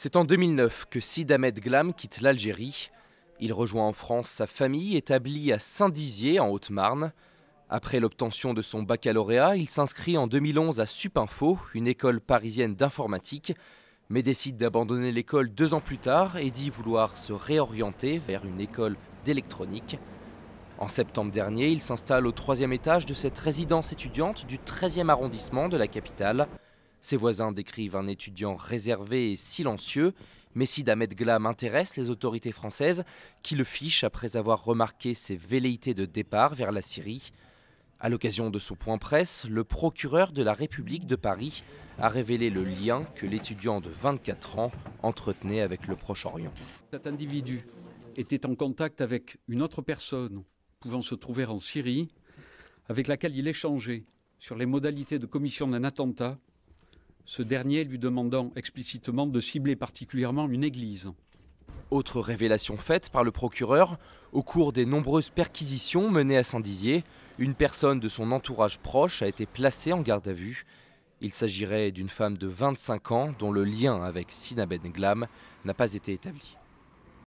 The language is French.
C'est en 2009 que Sid Ahmed Glam quitte l'Algérie. Il rejoint en France sa famille établie à Saint-Dizier en Haute-Marne. Après l'obtention de son baccalauréat, il s'inscrit en 2011 à Supinfo, une école parisienne d'informatique, mais décide d'abandonner l'école deux ans plus tard et dit vouloir se réorienter vers une école d'électronique. En septembre dernier, il s'installe au troisième étage de cette résidence étudiante du 13e arrondissement de la capitale. Ses voisins décrivent un étudiant réservé et silencieux, mais si Damed Glam intéresse les autorités françaises, qui le fichent après avoir remarqué ses velléités de départ vers la Syrie. À l'occasion de son point presse, le procureur de la République de Paris a révélé le lien que l'étudiant de 24 ans entretenait avec le Proche-Orient. Cet individu était en contact avec une autre personne pouvant se trouver en Syrie, avec laquelle il échangeait sur les modalités de commission d'un attentat ce dernier lui demandant explicitement de cibler particulièrement une église. Autre révélation faite par le procureur, au cours des nombreuses perquisitions menées à Saint-Dizier, une personne de son entourage proche a été placée en garde à vue. Il s'agirait d'une femme de 25 ans dont le lien avec Sina ben Glam n'a pas été établi.